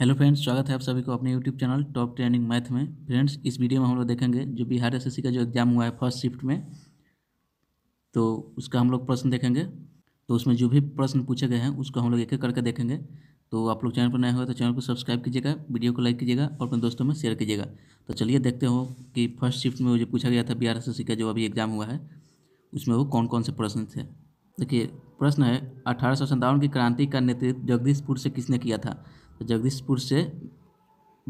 hello friends स्वागत है आप सभी को अपने YouTube channel top training math में फ्रेंड्स इस वीडियो में हम लोग देखेंगे जो बिहार एस का जो एग्ज़ाम हुआ है फर्स्ट शिफ्ट में तो उसका हम लोग प्रश्न देखेंगे तो उसमें जो भी प्रश्न पूछे गए हैं उसको हम लोग एक एक करके देखेंगे तो आप लोग चैनल पर नए हुए तो चैनल को सब्सक्राइब कीजिएगा वीडियो को लाइक कीजिएगा और अपने दोस्तों में शेयर कीजिएगा तो चलिए देखते हो कि फर्स्ट शिफ्ट में जो पूछा गया था बिहार एस का जो अभी एग्ज़ाम हुआ है उसमें वो कौन कौन से प्रश्न थे देखिए प्रश्न है अठारह की क्रांति का नेतृत्व जगदीशपुर से किसने किया था जगदीशपुर से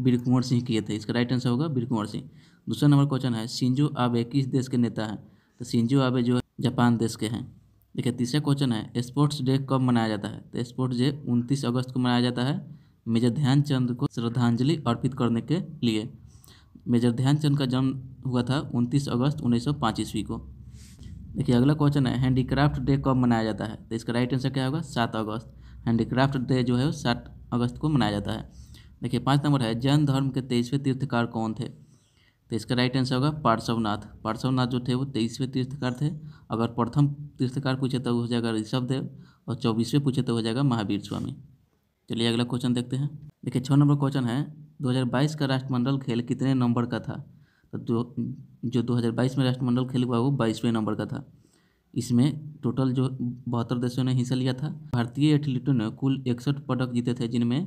वीर कुंवर सिंह किए थे इसका राइट आंसर होगा वीर कुंवर सिंह दूसरा नंबर क्वेश्चन है सिंजो आबे किस देश के नेता हैं तो सिंजो आबे जो है जापान देश के हैं देखिए तीसरा क्वेश्चन है स्पोर्ट्स डे कब मनाया जाता है तो स्पोर्ट्स डे उनतीस अगस्त को मनाया जाता है मेजर ध्यानचंद को श्रद्धांजलि अर्पित करने के लिए मेजर ध्यानचंद का जन्म हुआ था उनतीस अगस्त पाँच ईस्वी को देखिए अगला क्वेश्चन है हैंडीक्राफ्ट डे कब मनाया जाता है तो इसका राइट आंसर क्या होगा सात अगस्त हैंडीक्राफ्ट डे जो है वो सात अगस्त को मनाया जाता है देखिए पाँच नंबर है जैन धर्म के तेईसवें तीर्थकार कौन थे तो इसका राइट आंसर होगा पार्श्वनाथ पार्श्वनाथ जो थे वो तेईसवें तीर्थकार थे अगर प्रथम तीर्थकार पूछे तो हो जाएगा ऋषभदेव और चौबीसवें पूछे तो हो जाएगा महावीर स्वामी चलिए अगला क्वेश्चन देखते हैं देखिए छः नंबर क्वेश्चन है 2022 का राष्ट्रमंडल खेल कितने नंबर का था तो जो 2022 में राष्ट्रमंडल खेल हुआ वो बाईसवें नंबर का था इसमें टोटल जो बहत्तर देशों ने हिस्सा लिया था भारतीय एथलीटों ने कुल इकसठ पदक जीते थे जिनमें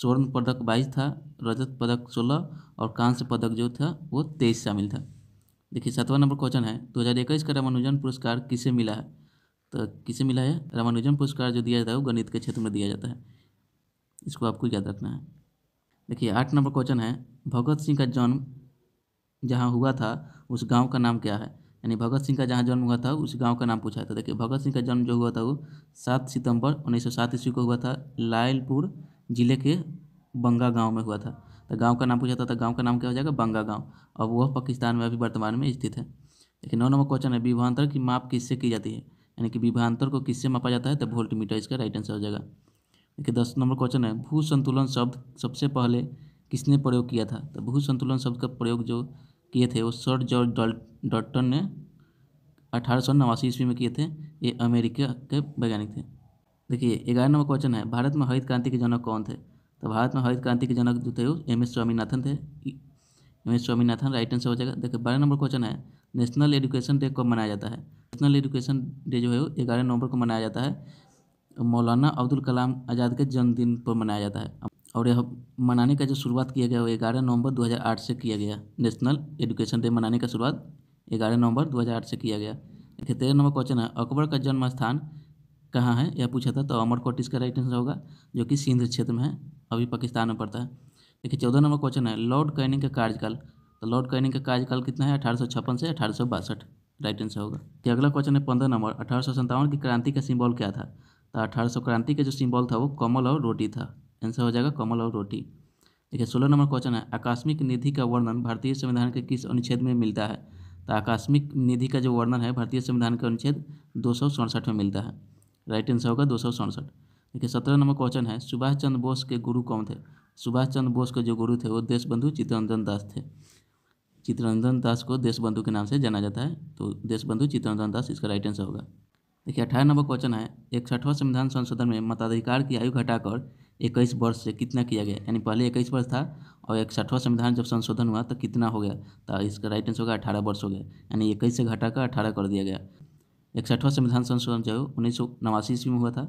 स्वर्ण पदक बाईस था रजत पदक सोलह और कांस्य पदक जो था वो तेईस शामिल था देखिए सातवां नंबर क्वेश्चन है दो हज़ार इक्कीस का रामानुजन पुरस्कार किसे मिला है तो किसे मिला है रामानुजन पुरस्कार जो दिया जाता है वो गणित के क्षेत्र में दिया जाता है इसको आपको याद रखना है देखिए आठ नंबर क्वेश्चन है भगत सिंह का जन्म जहाँ हुआ था उस गाँव का नाम क्या है यानी भगत सिंह का जहाँ जन्म हुआ था उस गांव का नाम पूछा था देखिए भगत सिंह का जन्म जो हुआ था वो सात सितंबर उन्नीस सौ सात ईस्वी को हुआ था लायलपुर जिले के बंगा गांव में हुआ था तो गांव का नाम पूछा था तो गांव का नाम क्या हो जाएगा बंगा गांव और वह पाकिस्तान में अभी वर्तमान में स्थित है देखिए नौ नंबर क्वेश्चन है विभांतर की माप किससे की जाती है यानी कि विभांतर को किससे मापा जाता है तो मीटर इसका राइट आंसर हो जाएगा देखिए दस नंबर क्वेश्चन है भू संतुलन शब्द सबसे पहले किसने प्रयोग किया था तो भू संतुलन शब्द का प्रयोग जो किए थे वो सर जॉर्ज डॉटन ने अठारह सौ नवासी ईस्वी में किए थे ये अमेरिका के वैज्ञानिक थे देखिए ग्यारह नंबर क्वेश्चन है भारत में हरित क्रांति के जनक कौन थे तो भारत में हरित क्रांति के जनक जो थे वो एम एस स्वामीनाथन थे M S Swaminathan right answer हो जाएगा देखिए बारह नंबर क्वेश्चन है नेशनल एजुकेशन डे कब मनाया जाता है नेशनल एजुकेशन डे जो है वो ग्यारह नवंबर को मनाया जाता है मौलाना अब्दुल कलाम आज़ाद के जन्मदिन पर मनाया जाता है और यह मनाने का जो शुरुआत किया गया वो ग्यारह नवंबर 2008 से किया गया नेशनल एजुकेशन डे मनाने का शुरुआत ग्यारह नवंबर 2008 से किया गया देखिए तेरह नंबर क्वेश्चन है अकबर का जन्म स्थान कहाँ है यह पूछा था तो अमरकोट इसका राइट आंसर होगा जो कि सिंध क्षेत्र में है अभी पाकिस्तान में पड़ता है देखिए चौदह नंबर क्वेश्चन है लॉर्ड कैनिंग का कार्यकाल तो लॉर्ड कैनिंग का कार्यकाल कितना है अठारह से अठारह राइट आंसर होगा कि अगला क्वेश्चन है पंद्रह नंबर अठारह की क्रांति का सिंबल क्या था तो अठारह क्रांति का जो सिंबल था वो कमल और रोटी था आंसर हो जाएगा कमल और रोटी देखिए सोलह नंबर क्वेश्चन है आकस्मिक निधि का वर्णन भारतीय संविधान के किस अनुच्छेद में मिलता है तो आकस्मिक निधि का जो वर्णन है भारतीय संविधान का अनुच्छेद दो में मिलता है राइट आंसर होगा दो देखिए सत्रह नंबर क्वेश्चन है सुभाष चंद्र बोस के गुरु कौन थे सुभाष चंद्र बोस के जो गुरु थे वो देशबंधु चित्तरंजन दास थे चित्तरंजन दास को देशबंधु के नाम से जाना जाता है तो देशबंधु चित्तरंजन दास इसका राइट आंसर होगा देखिए अठारह नंबर क्वेश्चन है इकसठवां संविधान संशोधन में मताधिकार की आयु घटाकर इक्कीस वर्ष से कितना किया गया यानी पहले इक्कीस वर्ष था और इकसठवा संविधान जब संशोधन हुआ तो कितना हो गया तो इसका राइट आंसर होगा अठारह वर्ष हो गया यानी इक्कीस से घटाकर अठारह कर दिया गया इकसठवा संविधान संशोधन जो उन्नीस सौ नवासी ईस्वी में हुआ था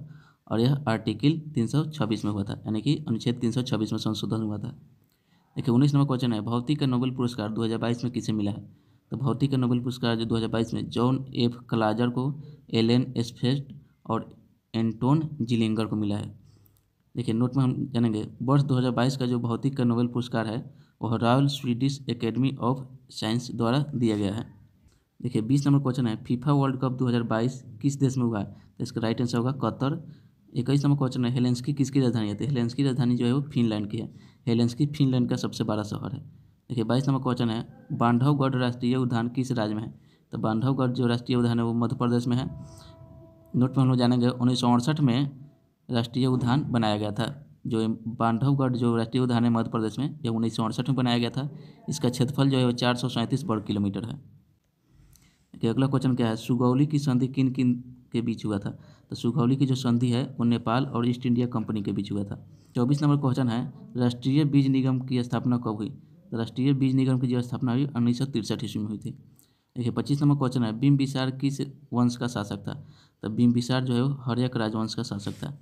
और यह आर्टिकल तीन सौ छब्बीस में हुआ था यानी कि अनुच्छेद तीन सौ छब्बीस में संशोधन हुआ था देखिए उन्नीस नंबर क्वेश्चन है भौतिक का नोबेल पुरस्कार दो हज़ार बाईस में किसे मिला है तो भौतिक का नोबेल पुरस्कार जो दो हज़ार बाईस में जॉन एफ क्लाजर को एलेन एस्फेस्ट और एंटोन जिलिंगर को मिला है देखिए नोट में हम जानेंगे वर्ष 2022 का जो भौतिक का नोबेल पुरस्कार है वह Royal Swedish Academy of Science द्वारा दिया गया है देखिए बीस नंबर क्वेश्चन है फीफा वर्ल्ड कप 2022 किस देश में हुआ है तो इसका राइट आंसर होगा कतर इक्कीस नंबर क्वेश्चन है हेलेंसकी किसकी राजधानी है तो हेलेंसकी राजधानी जो है वो फिनलैंड की है हेलेंसकी फिनलैंड का सबसे बड़ा शहर है देखिए बाईस नंबर क्वेश्चन है बांधवगढ़ राष्ट्रीय उद्यान किस राज्य में है तो बांधवगढ़ जो राष्ट्रीय उद्यान है वो मध्य प्रदेश में है नोट में हम लोग जानेंगे उन्नीस में राष्ट्रीय उद्यान बनाया गया था जो बांधवगढ़ जो राष्ट्रीय उद्यान है मध्य प्रदेश में यह उन्नीस में बनाया गया था इसका क्षेत्रफल जो है वो चार वर्ग किलोमीटर है कि अगला क्वेश्चन क्या है सुगौली की संधि किन किन के बीच हुआ था तो सुगौली की जो संधि है वो नेपाल और ईस्ट इंडिया कंपनी के बीच हुआ था चौबीस नंबर क्वेश्चन है राष्ट्रीय बीज निगम की स्थापना कब हुई तो राष्ट्रीय बीज निगम की जो स्थापना हुई उन्नीस सौ तिरसठ ईस्वी में हुई थी देखिए पच्चीस नंबर क्वेश्चन है बिम्बिसार किस वंश का शासक था तो बिम्बिसार जो है वो हरियक राजवंश का शासक था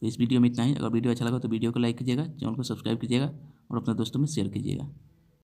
तो इस वीडियो में इतना ही अगर वीडियो अच्छा लगा तो वीडियो को लाइक कीजिएगा चैनल को सब्सक्राइब कीजिएगा और अपने दोस्तों में शेयर कीजिएगा